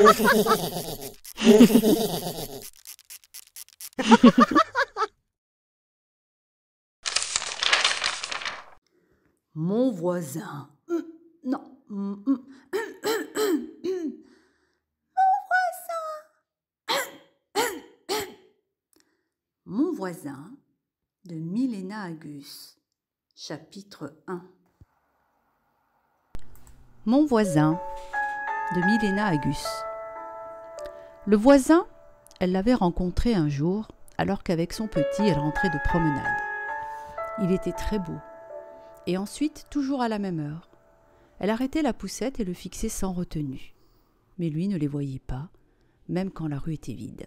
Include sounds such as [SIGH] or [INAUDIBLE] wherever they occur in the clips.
[LAUGHS] Mon voisin. non. Mon voisin. Mon voisin de Milena Agus, chapitre 1 Mon voisin de Milena Agus. Le voisin, elle l'avait rencontré un jour, alors qu'avec son petit, elle rentrait de promenade. Il était très beau. Et ensuite, toujours à la même heure. Elle arrêtait la poussette et le fixait sans retenue. Mais lui ne les voyait pas, même quand la rue était vide.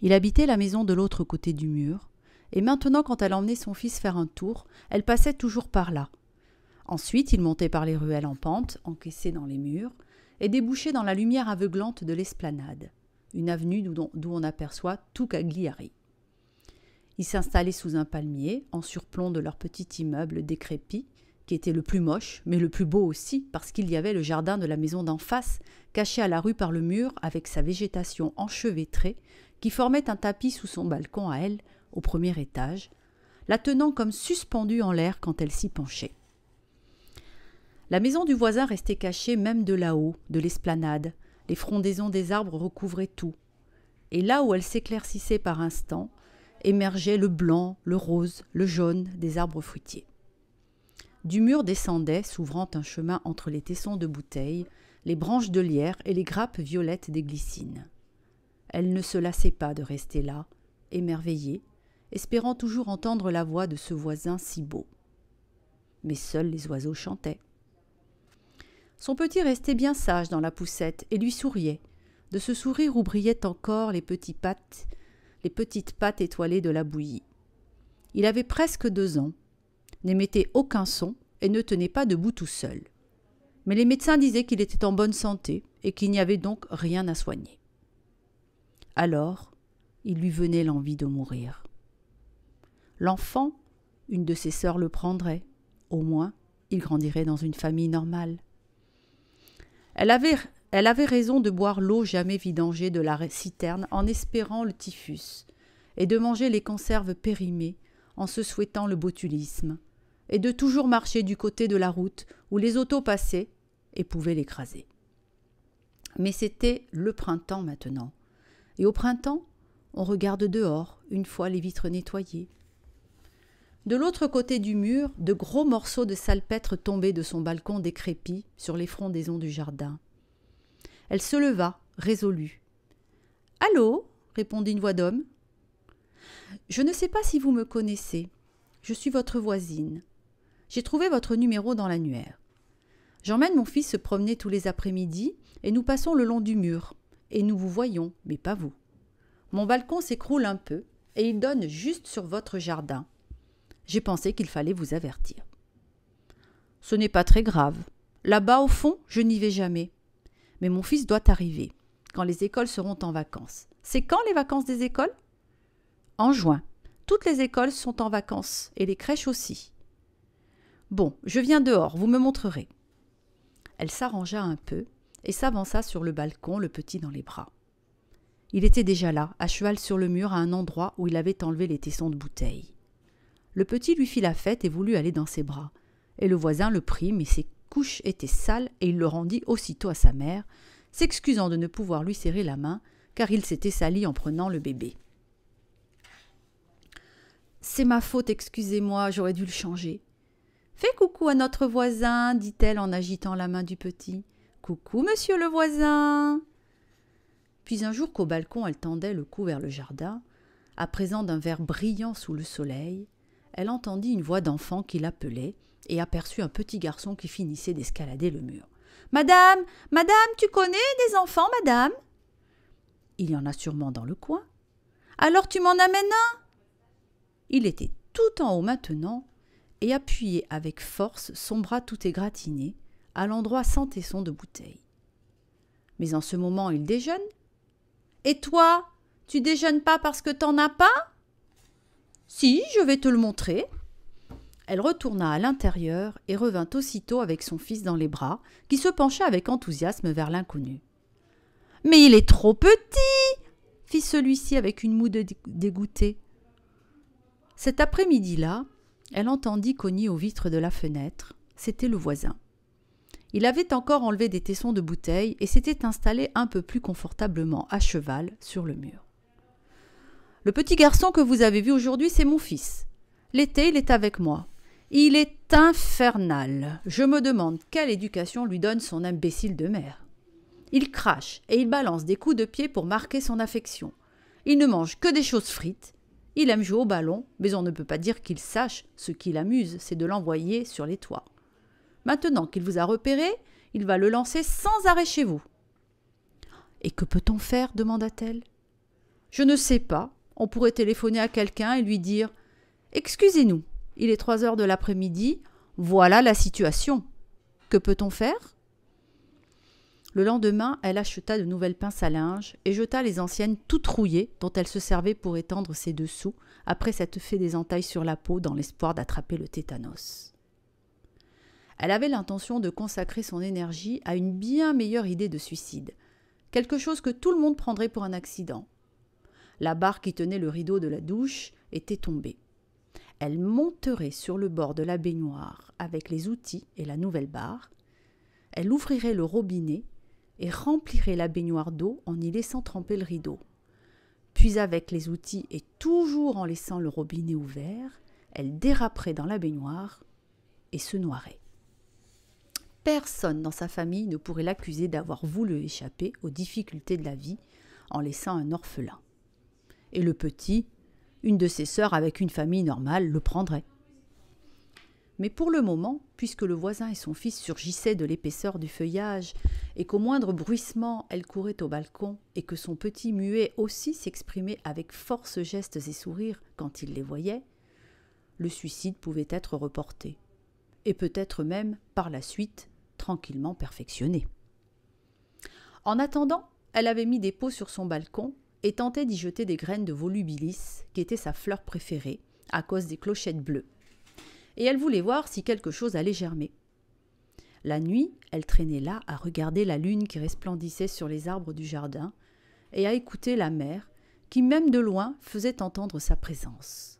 Il habitait la maison de l'autre côté du mur, et maintenant quand elle emmenait son fils faire un tour, elle passait toujours par là. Ensuite, il montait par les ruelles en pente, encaissées dans les murs, et débouchait dans la lumière aveuglante de l'esplanade, une avenue d'où on aperçoit tout Cagliari. Ils s'installaient sous un palmier, en surplomb de leur petit immeuble décrépit, qui était le plus moche, mais le plus beau aussi, parce qu'il y avait le jardin de la maison d'en face, caché à la rue par le mur, avec sa végétation enchevêtrée, qui formait un tapis sous son balcon à elle, au premier étage, la tenant comme suspendue en l'air quand elle s'y penchait. La maison du voisin restait cachée même de là-haut, de l'esplanade. Les frondaisons des arbres recouvraient tout. Et là où elle s'éclaircissait par instants, émergeait le blanc, le rose, le jaune des arbres fruitiers. Du mur descendait, s'ouvrant un chemin entre les tessons de bouteilles, les branches de lierre et les grappes violettes des glycines. Elle ne se lassait pas de rester là, émerveillée, espérant toujours entendre la voix de ce voisin si beau. Mais seuls les oiseaux chantaient. Son petit restait bien sage dans la poussette et lui souriait, de ce sourire où brillaient encore les, petites pattes, les petites pattes étoilées de la bouillie. Il avait presque deux ans, n'émettait aucun son et ne tenait pas debout tout seul. Mais les médecins disaient qu'il était en bonne santé et qu'il n'y avait donc rien à soigner. Alors, il lui venait l'envie de mourir. L'enfant, une de ses sœurs le prendrait. Au moins, il grandirait dans une famille normale. Elle avait, raison de boire l'eau jamais vidangée de la citerne en espérant le typhus, et de manger les conserves périmées en se souhaitant le botulisme, et de toujours marcher du côté de la route où les autos passaient et pouvaient l'écraser. Mais c'était le printemps maintenant, et au printemps, on regarde dehors une fois les vitres nettoyées, de l'autre côté du mur, de gros morceaux de salpêtre tombaient de son balcon décrépit sur les frondaisons du jardin. Elle se leva, résolue. Allô répondit une voix d'homme. Je ne sais pas si vous me connaissez. Je suis votre voisine. J'ai trouvé votre numéro dans l'annuaire. J'emmène mon fils se promener tous les après-midi et nous passons le long du mur. Et nous vous voyons, mais pas vous. Mon balcon s'écroule un peu et il donne juste sur votre jardin j'ai pensé qu'il fallait vous avertir. Ce n'est pas très grave. Là-bas, au fond, je n'y vais jamais. Mais mon fils doit arriver, quand les écoles seront en vacances. C'est quand les vacances des écoles En juin. Toutes les écoles sont en vacances, et les crèches aussi. Bon, je viens dehors, vous me montrerez. Elle s'arrangea un peu, et s'avança sur le balcon, le petit dans les bras. Il était déjà là, à cheval sur le mur, à un endroit où il avait enlevé les tessons de bouteille. Le petit lui fit la fête et voulut aller dans ses bras. Et le voisin le prit, mais ses couches étaient sales et il le rendit aussitôt à sa mère, s'excusant de ne pouvoir lui serrer la main, car il s'était sali en prenant le bébé. C'est ma faute, excusez-moi, j'aurais dû le changer. Fais coucou à notre voisin, dit-elle en agitant la main du petit. Coucou, monsieur le voisin. Puis un jour qu'au balcon elle tendait le cou vers le jardin, à présent d'un vert brillant sous le soleil, elle entendit une voix d'enfant qui l'appelait et aperçut un petit garçon qui finissait d'escalader le mur. Madame, madame, tu connais des enfants, madame Il y en a sûrement dans le coin. Alors tu m'en amènes un Il était tout en haut maintenant et appuyait avec force son bras tout égratigné à l'endroit sans tesson de bouteille. Mais en ce moment, il déjeune. Et toi, tu déjeunes pas parce que t'en as pas si, je vais te le montrer. Elle retourna à l'intérieur et revint aussitôt avec son fils dans les bras, qui se pencha avec enthousiasme vers l'inconnu. Mais il est trop petit fit celui-ci avec une moue dégoûtée. Cet après-midi-là, elle entendit cogner aux vitres de la fenêtre. C'était le voisin. Il avait encore enlevé des tessons de bouteille et s'était installé un peu plus confortablement à cheval sur le mur. Le petit garçon que vous avez vu aujourd'hui, c'est mon fils. L'été, il est avec moi. Il est infernal. Je me demande quelle éducation lui donne son imbécile de mère. Il crache et il balance des coups de pied pour marquer son affection. Il ne mange que des choses frites. Il aime jouer au ballon, mais on ne peut pas dire qu'il sache ce qui l'amuse, c'est de l'envoyer sur les toits. Maintenant qu'il vous a repéré, il va le lancer sans arrêt chez vous. Et que peut-on faire demanda-t-elle. Je ne sais pas, on pourrait téléphoner à quelqu'un et lui dire Excusez-nous, il est 3 heures de l'après-midi, voilà la situation. Que peut-on faire Le lendemain, elle acheta de nouvelles pinces à linge et jeta les anciennes toutes rouillées dont elle se servait pour étendre ses dessous après s'être fait des entailles sur la peau dans l'espoir d'attraper le tétanos. Elle avait l'intention de consacrer son énergie à une bien meilleure idée de suicide, quelque chose que tout le monde prendrait pour un accident la barre qui tenait le rideau de la douche était tombée. Elle monterait sur le bord de la baignoire avec les outils et la nouvelle barre. Elle ouvrirait le robinet et remplirait la baignoire d'eau en y laissant tremper le rideau. Puis avec les outils et toujours en laissant le robinet ouvert, elle déraperait dans la baignoire et se noierait. Personne dans sa famille ne pourrait l'accuser d'avoir voulu échapper aux difficultés de la vie en laissant un orphelin et le petit, une de ses sœurs avec une famille normale, le prendrait. Mais pour le moment, puisque le voisin et son fils surgissaient de l'épaisseur du feuillage, et qu'au moindre bruissement elle courait au balcon, et que son petit muet aussi s'exprimait avec force gestes et sourires quand il les voyait, le suicide pouvait être reporté, et peut-être même, par la suite, tranquillement perfectionné. En attendant, elle avait mis des pots sur son balcon et tentait d'y jeter des graines de volubilis, qui était sa fleur préférée, à cause des clochettes bleues. Et elle voulait voir si quelque chose allait germer. La nuit, elle traînait là à regarder la lune qui resplendissait sur les arbres du jardin, et à écouter la mer, qui même de loin faisait entendre sa présence.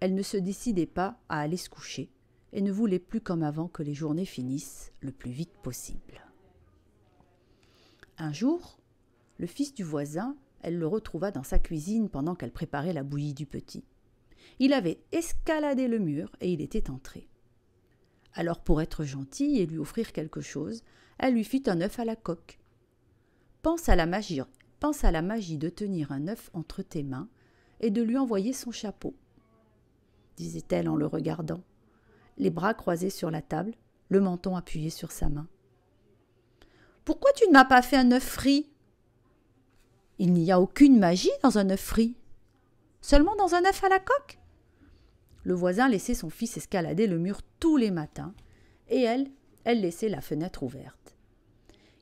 Elle ne se décidait pas à aller se coucher, et ne voulait plus comme avant que les journées finissent le plus vite possible. Un jour, le fils du voisin elle le retrouva dans sa cuisine pendant qu'elle préparait la bouillie du petit. Il avait escaladé le mur et il était entré. Alors pour être gentille et lui offrir quelque chose, elle lui fit un œuf à la coque. Pense à la magie, pense à la magie de tenir un œuf entre tes mains et de lui envoyer son chapeau, disait-elle en le regardant, les bras croisés sur la table, le menton appuyé sur sa main. Pourquoi tu ne m'as pas fait un œuf frit il n'y a aucune magie dans un œuf frit. Seulement dans un œuf à la coque. Le voisin laissait son fils escalader le mur tous les matins, et elle, elle laissait la fenêtre ouverte.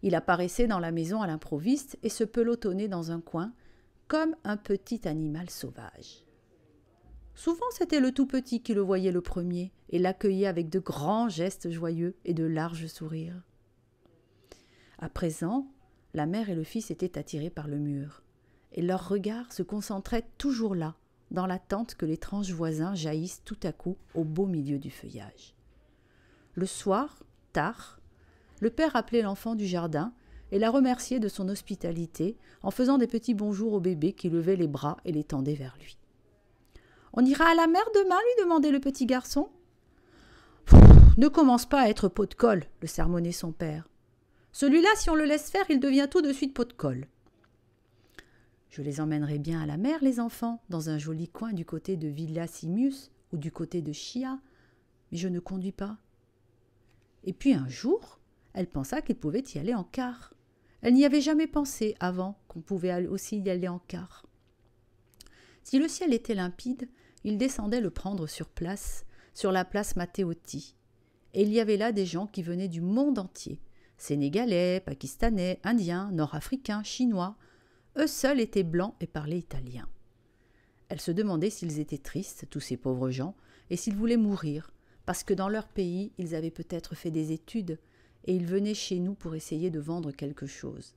Il apparaissait dans la maison à l'improviste et se pelotonnait dans un coin, comme un petit animal sauvage. Souvent c'était le tout petit qui le voyait le premier et l'accueillait avec de grands gestes joyeux et de larges sourires. À présent, la mère et le fils étaient attirés par le mur, et leurs regards se concentraient toujours là, dans l'attente que l'étrange voisin jaillisse tout à coup au beau milieu du feuillage. Le soir, tard, le père appelait l'enfant du jardin et la remerciait de son hospitalité en faisant des petits bonjours au bébé qui levait les bras et les tendait vers lui. On ira à la mer demain lui demandait le petit garçon. ne commence pas à être pot de colle, le sermonnait son père. Celui-là, si on le laisse faire, il devient tout de suite pot de colle. Je les emmènerai bien à la mer, les enfants, dans un joli coin du côté de Villa Simus ou du côté de Chia, mais je ne conduis pas. Et puis un jour, elle pensa qu'il pouvait y aller en car. Elle n'y avait jamais pensé avant qu'on pouvait aussi y aller en car. Si le ciel était limpide, il descendait le prendre sur place, sur la place Matteotti. Et il y avait là des gens qui venaient du monde entier, Sénégalais, Pakistanais, Indiens, Nord-Africains, Chinois. Eux seuls étaient blancs et parlaient italien. Elle se demandait s'ils étaient tristes, tous ces pauvres gens, et s'ils voulaient mourir, parce que dans leur pays, ils avaient peut-être fait des études, et ils venaient chez nous pour essayer de vendre quelque chose.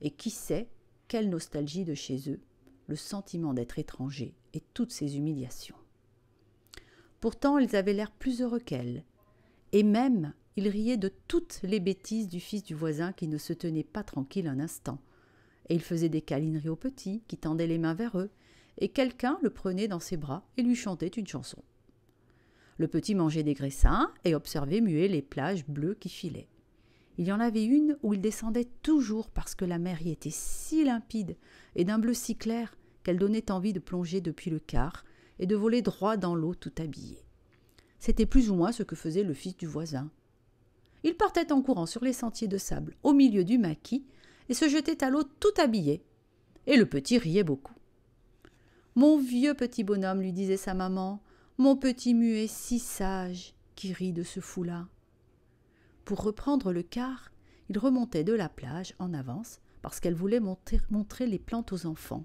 Et qui sait quelle nostalgie de chez eux, le sentiment d'être étranger et toutes ces humiliations. Pourtant, ils avaient l'air plus heureux qu'elle, et même il riait de toutes les bêtises du fils du voisin qui ne se tenait pas tranquille un instant. Et il faisait des câlineries aux petits, qui tendaient les mains vers eux, et quelqu'un le prenait dans ses bras et lui chantait une chanson. Le petit mangeait des graissins et observait muet les plages bleues qui filaient. Il y en avait une où il descendait toujours parce que la mer y était si limpide et d'un bleu si clair qu'elle donnait envie de plonger depuis le quart et de voler droit dans l'eau tout habillé. C'était plus ou moins ce que faisait le fils du voisin. Il partait en courant sur les sentiers de sable, au milieu du maquis, et se jetait à l'eau tout habillé. Et le petit riait beaucoup. Mon vieux petit bonhomme, lui disait sa maman, mon petit muet si sage qui rit de ce fou-là. Pour reprendre le quart, il remontait de la plage en avance parce qu'elle voulait montrer les plantes aux enfants.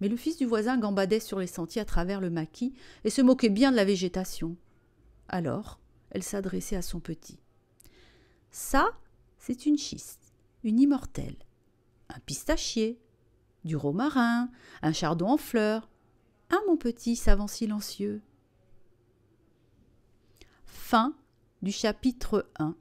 Mais le fils du voisin gambadait sur les sentiers à travers le maquis et se moquait bien de la végétation. Alors, elle s'adressait à son petit. Ça, c'est une schiste, une immortelle, un pistachier, du romarin, un chardon en fleurs. un ah, mon petit savant silencieux Fin du chapitre 1.